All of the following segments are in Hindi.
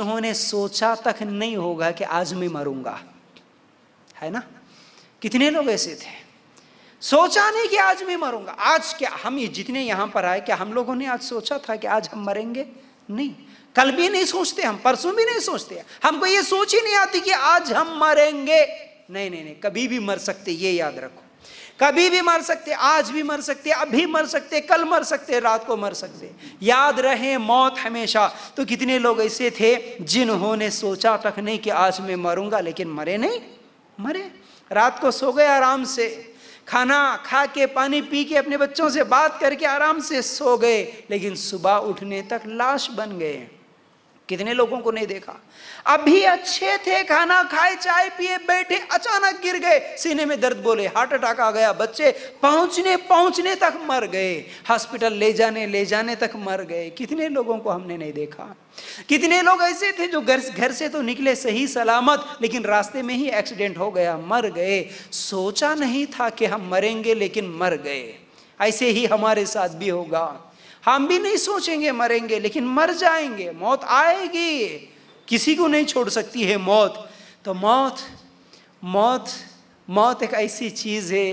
उन्होंने सोचा तक नहीं होगा कि आज मैं मरूंगा है ना कितने लोग ऐसे थे सोचा नहीं कि आज मैं मरूंगा आज क्या हम ये जितने यहां पर आए क्या हम लोगों ने आज सोचा था कि आज हम मरेंगे नहीं कल भी नहीं सोचते हम परसों भी नहीं सोचते हमको ये सोच ही नहीं आती कि आज हम मरेंगे नहीं नहीं नहीं कभी भी मर सकते ये याद रखो कभी भी मर सकते आज भी मर सकते अभी मर सकते कल मर सकते रात को मर सकते याद रहे मौत हमेशा तो कितने लोग ऐसे थे जिन्होंने सोचा तक नहीं कि आज मैं मरूंगा लेकिन मरे नहीं मरे रात को सो गए आराम से खाना खा के पानी पी के अपने बच्चों से बात करके आराम से सो गए लेकिन सुबह उठने तक लाश बन गए कितने लोगों को नहीं देखा अभी अच्छे थे खाना खाए चाय पिए बैठे अचानक गिर गए सीने में दर्द बोले हार्ट अटैक आ गया बच्चे पहुंचने पहुंचने तक मर गए हॉस्पिटल ले जाने ले जाने तक मर गए कितने लोगों को हमने नहीं देखा कितने लोग ऐसे थे जो घर घर से तो निकले सही सलामत लेकिन रास्ते में ही एक्सीडेंट हो गया मर गए सोचा नहीं था कि हम मरेंगे लेकिन मर गए ऐसे ही हमारे साथ भी होगा हम भी नहीं सोचेंगे मरेंगे लेकिन मर जाएंगे मौत आएगी किसी को नहीं छोड़ सकती है मौत तो मौत मौत मौत एक ऐसी चीज़ है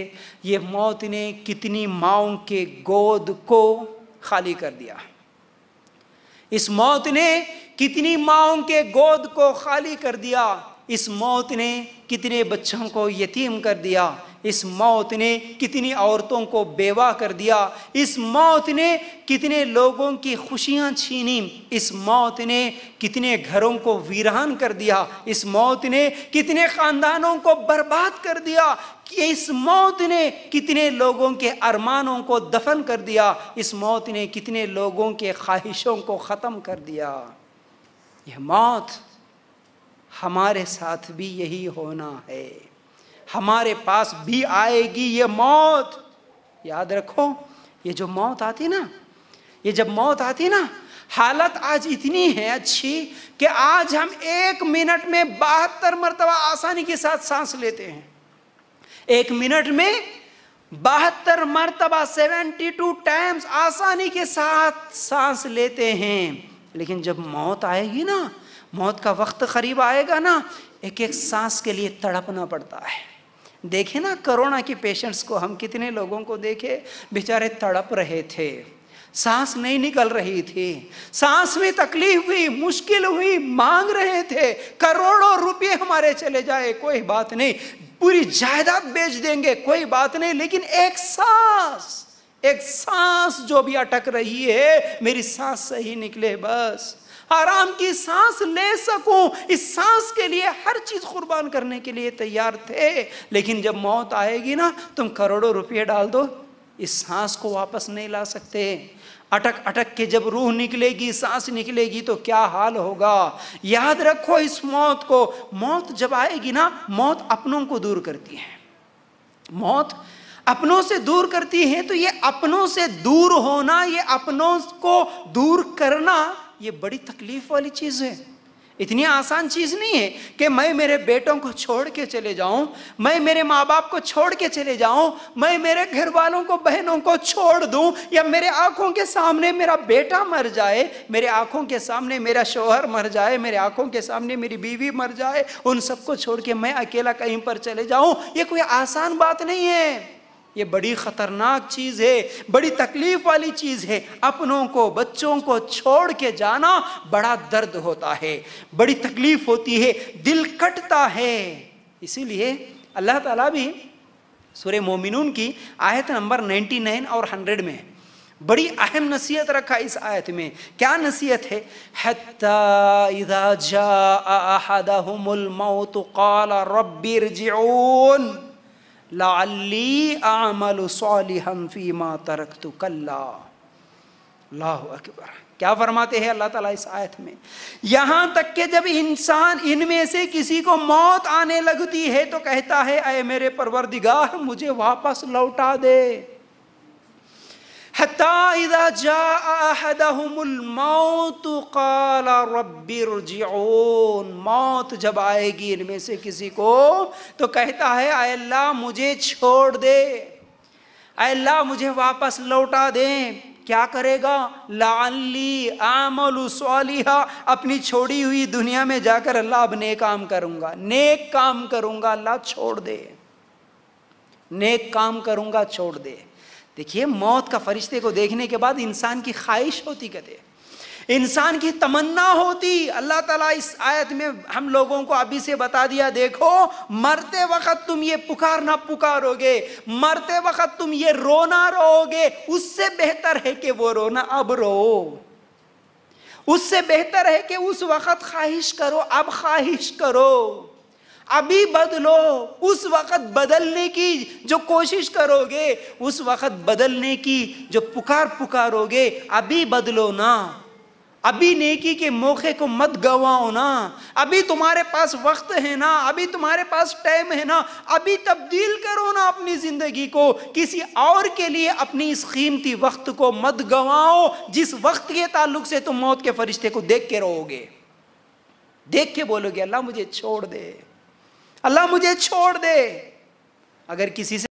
ये मौत ने कितनी माओ के गोद को खाली कर दिया इस मौत ने कितनी माओ के गोद को खाली कर दिया इस मौत ने कितने बच्चों को यतीम कर दिया इस मौत ने कितनी औरतों को बेवा कर दिया इस मौत ने कितने लोगों की खुशियाँ छीनी इस मौत ने कितने घरों को वीरान कर दिया इस मौत ने कितने ख़ानदानों को बर्बाद कर दिया कि इस मौत ने कितने लोगों के अरमानों को दफन कर दिया इस मौत ने कितने लोगों के ख्वाहिशों को ख़त्म कर दिया यह मौत हमारे साथ भी यही होना है हमारे पास भी आएगी ये मौत याद रखो ये जो मौत आती ना ये जब मौत आती ना हालत आज इतनी है अच्छी कि आज हम एक मिनट में बहत्तर मरतबा आसानी के साथ सांस लेते हैं एक मिनट में बहत्तर मरतबा सेवेंटी टू टाइम्स आसानी के साथ सांस लेते हैं लेकिन जब मौत आएगी ना मौत का वक्त करीब आएगा ना एक एक सांस के लिए तड़पना पड़ता है देखे ना कोरोना के पेशेंट्स को हम कितने लोगों को देखे बेचारे तड़प रहे थे सांस नहीं निकल रही थी सांस में तकलीफ हुई मुश्किल हुई मांग रहे थे करोड़ों रुपये हमारे चले जाए कोई बात नहीं पूरी जायदाद बेच देंगे कोई बात नहीं लेकिन एक सांस एक सांस जो भी अटक रही है मेरी सांस सही निकले बस आराम की सांस ले सकूं इस सांस के लिए हर चीज़ कुर्बान करने के लिए तैयार थे लेकिन जब मौत आएगी ना तुम करोड़ों रुपये डाल दो इस सांस को वापस नहीं ला सकते अटक अटक के जब रूह निकलेगी सांस निकलेगी तो क्या हाल होगा याद रखो इस मौत को मौत जब आएगी ना मौत अपनों को दूर करती है मौत अपनों से दूर करती है तो ये अपनों से दूर होना ये अपनों को दूर करना ये बड़ी तकलीफ वाली चीज़ है इतनी आसान चीज़ नहीं है कि मैं मेरे बेटों को छोड़ के चले जाऊं मैं मेरे माँ बाप को छोड़ के चले जाऊं मैं मेरे घर वालों को बहनों को छोड़ दूं या मेरे आंखों के सामने मेरा बेटा मर जाए मेरे आंखों के सामने मेरा शोहर मर जाए मेरे आंखों के सामने मेरी बीवी मर जाए उन सबको छोड़ के मैं अकेला कहीं पर चले जाऊं ये कोई आसान बात नहीं है ये बड़ी ख़तरनाक चीज़ है बड़ी तकलीफ़ वाली चीज़ है अपनों को बच्चों को छोड़ के जाना बड़ा दर्द होता है बड़ी तकलीफ़ होती है दिल कटता है इसीलिए अल्लाह ताला भी सूर्य मोमिनून की आयत नंबर 99 और 100 में बड़ी अहम नसीहत रखा इस आयत में क्या नसीहत है हत्ता लाली आमल हम फ़ीमा तरक तो कल्ला अकबर क्या फरमाते हैं अल्लाह ताला इस आयत में यहाँ तक के जब इंसान इनमें से किसी को मौत आने लगती है तो कहता है अय मेरे परवरदिगार मुझे वापस लौटा दे मौत जब आएगी इनमें से किसी को तो कहता है अल्लाह मुझे छोड़ दे अल्लाह मुझे वापस लौटा दे क्या करेगा लाली आमल सोलिहा अपनी छोड़ी हुई दुनिया में जाकर अल्लाह अब नेक काम करूंगा नेक काम करूंगा अल्लाह छोड़ दे नेक काम करूंगा छोड़ दे देखिए मौत का फरिश्ते को देखने के बाद इंसान की ख्वाहिश होती कहते इंसान की तमन्ना होती अल्लाह ताला इस आयत में हम लोगों को अभी से बता दिया देखो मरते वक्त तुम ये पुकार ना पुकारोगे मरते वक्त तुम ये रोना रोगे उससे बेहतर है कि वो रोना अब रो उससे बेहतर है कि उस वक्त ख्वाहिश करो अब ख्वाहिश करो अभी बदलो उस वक्त बदलने की जो कोशिश करोगे उस वक्त बदलने की जो पुकार पुकारोगे अभी बदलो ना अभी नेकी के मौके को मत गवाओ ना अभी तुम्हारे पास वक्त है ना अभी तुम्हारे पास टाइम है ना अभी तब्दील करो ना अपनी ज़िंदगी को किसी और के लिए अपनी इस कीमती वक्त को मत गवाओ जिस वक्त के ताल्लुक से तुम मौत के फरिश्ते को देख के रहोगे देख के बोलोगे अल्लाह मुझे छोड़ दे अल्लाह मुझे छोड़ दे अगर किसी से